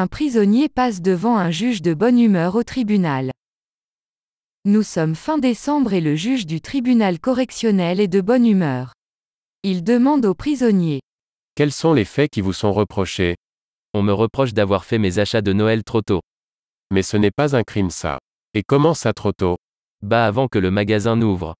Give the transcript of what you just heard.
Un prisonnier passe devant un juge de bonne humeur au tribunal. Nous sommes fin décembre et le juge du tribunal correctionnel est de bonne humeur. Il demande au prisonnier. Quels sont les faits qui vous sont reprochés On me reproche d'avoir fait mes achats de Noël trop tôt. Mais ce n'est pas un crime ça. Et comment ça trop tôt Bah avant que le magasin n'ouvre.